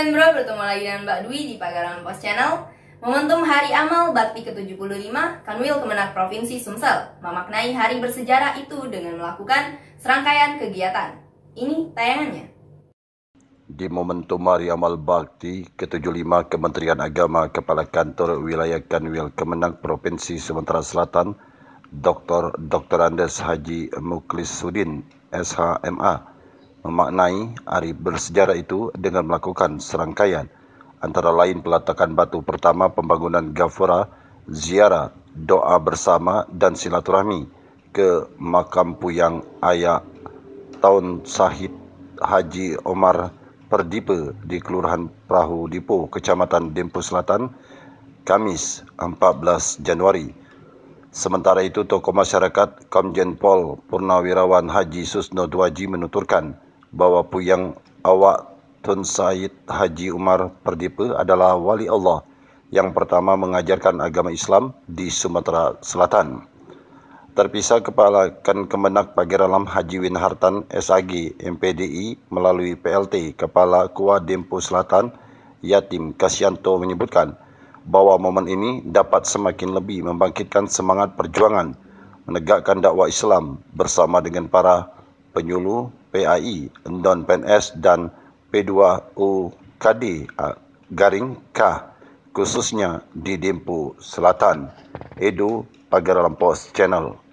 Bro, bertemu lagi dengan Mbak Dwi di Pagarangan Post Channel. Momentum Hari Amal Bakti ke-75, Kanwil Kemenak Provinsi Sumsel memaknai hari bersejarah itu dengan melakukan serangkaian kegiatan. Ini tayangannya. Di momentum Hari Amal Bakti ke-75 Kementerian Agama Kepala Kantor Wilayah Kanwil Kemenak Provinsi Sumatera Selatan, Dr. Dr. Andes Haji Muklis Sudin, SHMA, memaknai hari bersejarah itu dengan melakukan serangkaian antara lain peletakan batu pertama pembangunan gafura, ziarah, doa bersama dan silaturahmi ke makam Puyang ayah Tahun Sahid Haji Omar Perdipa di Kelurahan Perahu Dipo, Kecamatan Dempo Selatan, Kamis 14 Januari. Sementara itu, tokoh masyarakat Komjen Pol Purnawirawan Haji Susno Duaji menuturkan, bahwa Puyang Awak Tun Said Haji Umar Perdipe adalah wali Allah yang pertama mengajarkan agama Islam di Sumatera Selatan. Terpisah Kepala Kan Kemenak Pageralam Haji Winhartan SAG MPDI melalui PLT Kepala Kua Dempo Selatan Yatim Kasianto menyebutkan bahwa momen ini dapat semakin lebih membangkitkan semangat perjuangan menegakkan dakwah Islam bersama dengan para penyuluh PAI Endon PNS dan P2UKD Garing K khususnya di Dimpu Selatan Edu Pagar Lampos Channel